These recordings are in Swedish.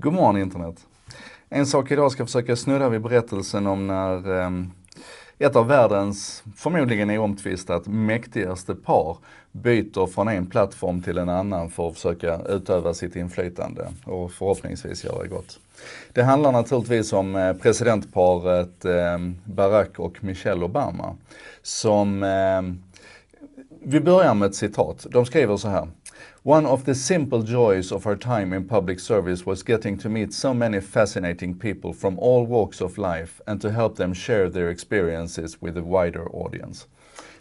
God morgon internet. En sak idag ska försöka snurra vid berättelsen om när eh, ett av världens, förmodligen är omtvistat, mäktigaste par byter från en plattform till en annan för att försöka utöva sitt inflytande och förhoppningsvis göra gott. Det handlar naturligtvis om eh, presidentparet ehm, Barack och Michelle Obama som ehm, vi börjar med ett citat. De skriver så här. One of the simple joys of her time in public service was getting to meet so many fascinating people from all walks of life and to help them share their experiences with a wider audience.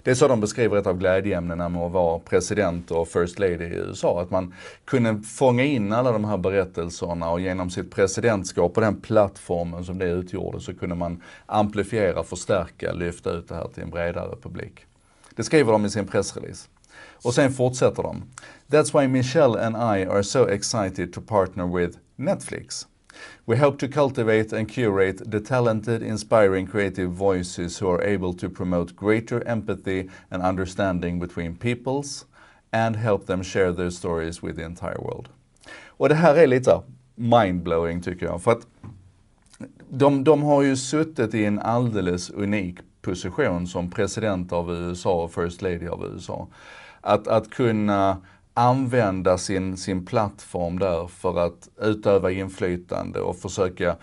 Det är så de beskriver ett av glädjeämnena med att vara president och first lady i USA. Att man kunde fånga in alla de här berättelserna och genom sitt presidentskap och den plattformen som det utgjorde så kunde man amplifiera, förstärka, lyfta ut det här till en bredare publik. Det skriver de i sin pressrelease. Och sen fortsätter de. That's why Michelle and I are so excited to partner with Netflix. We hope to cultivate and curate the talented, inspiring, creative voices who are able to promote greater empathy and understanding between peoples and help them share their stories with the entire world. Och det här är lite mindblowing tycker jag. För att de, de har ju suttit i en alldeles unik position som president av USA och First Lady av USA. Att, att kunna använda sin, sin plattform där för att utöva inflytande och försöka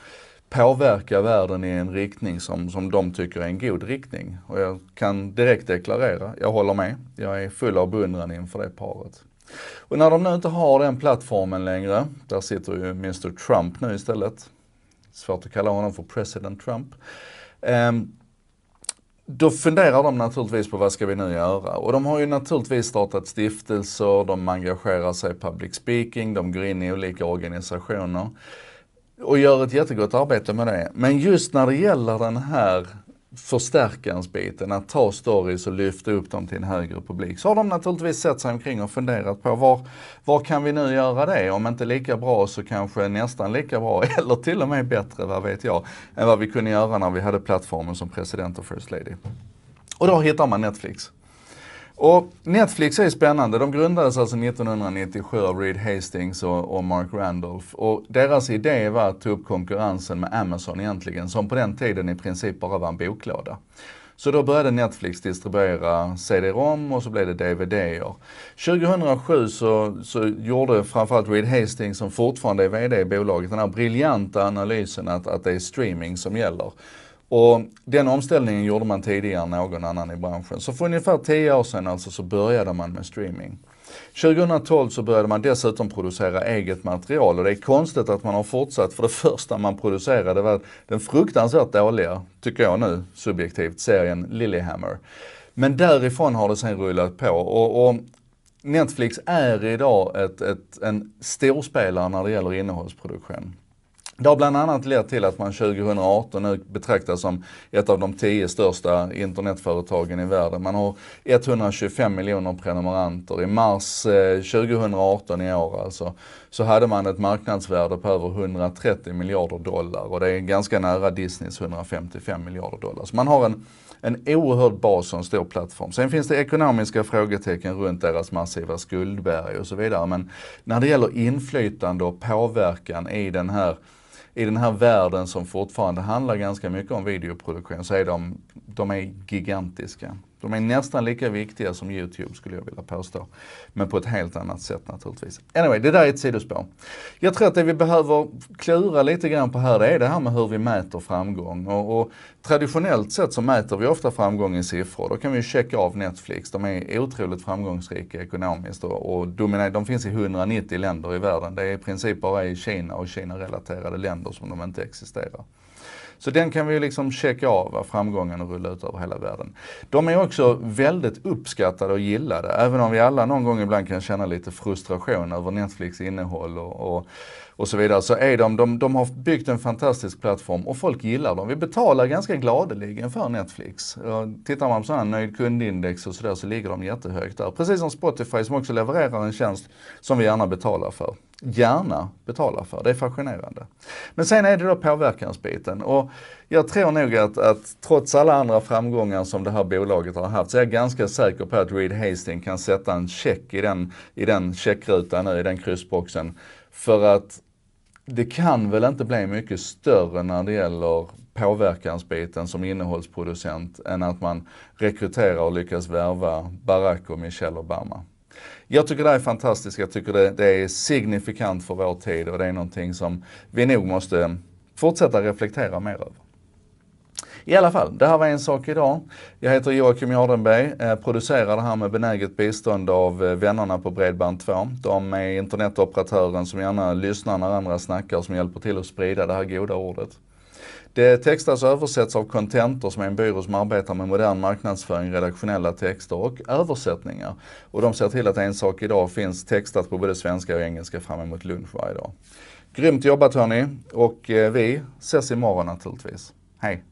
påverka världen i en riktning som, som de tycker är en god riktning. Och jag kan direkt deklarera, jag håller med. Jag är full av beundran inför det paret. Och när de nu inte har den plattformen längre, där sitter ju Mr Trump nu istället. Svårt att kalla honom för President Trump. Um, då funderar de naturligtvis på vad ska vi nu göra? Och de har ju naturligtvis startat stiftelser, de engagerar sig i public speaking, de går in i olika organisationer och gör ett jättegott arbete med det. Men just när det gäller den här förstärkansbiten, att ta stories och lyfta upp dem till en högre publik, så har de naturligtvis sett sig omkring och funderat på var, var kan vi nu göra det? Om inte lika bra så kanske nästan lika bra, eller till och med bättre, vad vet jag, än vad vi kunde göra när vi hade plattformen som president och first lady. Och då hittar man Netflix. Och Netflix är spännande. De grundades alltså 1997 av Reed Hastings och, och, Mark Randolph. Och deras idé var att ta upp konkurrensen med Amazon egentligen, som på den tiden i princip bara var en boklåda. Så då började Netflix distribuera CD-ROM och så blev det DVD-er. 2007 så, så gjorde framförallt Reed Hastings, som fortfarande är VD i bolaget, den här briljanta analysen att, att det är streaming som gäller. Och den omställningen gjorde man tidigare än någon annan i branschen. Så för ungefär 10 år sedan alltså så började man med streaming. 2012 så började man dessutom producera eget material och det är konstigt att man har fortsatt. För det första man producerade var den fruktansvärt dåliga, tycker jag nu subjektivt, serien Lilyhammer. Men därifrån har det sen rullat på och, och Netflix är idag ett, ett, en storspelare när det gäller innehållsproduktion. Det har bland annat lett till att man 2018 nu betraktas som ett av de tio största internetföretagen i världen. Man har 125 miljoner prenumeranter. I mars 2018 eh, i år alltså, så hade man ett marknadsvärde på över 130 miljarder dollar och det är ganska nära Disneys 155 miljarder dollar. Så man har en, en oerhörd bas och en stor plattform. Sen finns det ekonomiska frågetecken runt deras massiva skuldberg och så vidare. Men när det gäller inflytande och påverkan i den här i den här världen som fortfarande handlar ganska mycket om videoproduktion så är de, de är gigantiska. De är nästan lika viktiga som YouTube skulle jag vilja påstå. Men på ett helt annat sätt naturligtvis. Anyway, det där är ett sidospår. Jag tror att det vi behöver klura lite grann på här, det är det här med hur vi mäter framgång. Och, och traditionellt sett så mäter vi ofta framgång i siffror. Då kan vi checka av Netflix. De är otroligt framgångsrika ekonomiskt och, och dominerar. De finns i 190 länder i världen. Det är i princip bara i Kina och Kina-relaterade länder som de inte existerar. Så den kan vi ju liksom checka av, framgången och rulla ut över hela världen. De är också väldigt uppskattade och gillade, även om vi alla någon gång ibland kan känna lite frustration över Netflix innehåll och, och och så vidare, så är de, de, de har byggt en fantastisk plattform och folk gillar dem. Vi betalar ganska gladeligen för Netflix. Tittar man på sådana här nöjd kundindex och sådär så ligger de jättehögt där. Precis som Spotify som också levererar en tjänst som vi gärna betalar för gärna betalar för. Det är fascinerande. Men sen är det då påverkansbiten och jag tror nog att, att trots alla andra framgångar som det här bolaget har haft så är jag ganska säker på att Reed Hastings kan sätta en check i den, i den checkrutan nu, i den kryssboxen. För att det kan väl inte bli mycket större när det gäller påverkansbiten som innehållsproducent än att man rekryterar och lyckas värva Barack och Michelle Obama. Jag tycker det är fantastiskt, jag tycker det, det är signifikant för vår tid och det är någonting som vi nog måste fortsätta reflektera mer över. I alla fall, det här var en sak idag. Jag heter Joakim Jardenberg, eh, producerar det här med benäget bistånd av eh, vännerna på Bredband2. De är internetoperatören som gärna lyssnar när andra snackar, som hjälper till att sprida det här goda ordet. Det textas och översätts av Contentor som är en byrå som arbetar med modern marknadsföring, redaktionella texter och översättningar. Och de ser till att En sak idag finns textat på både svenska och engelska fram emot lunch varje dag. Grymt jobbat hörni och eh, vi ses imorgon naturligtvis. Hej!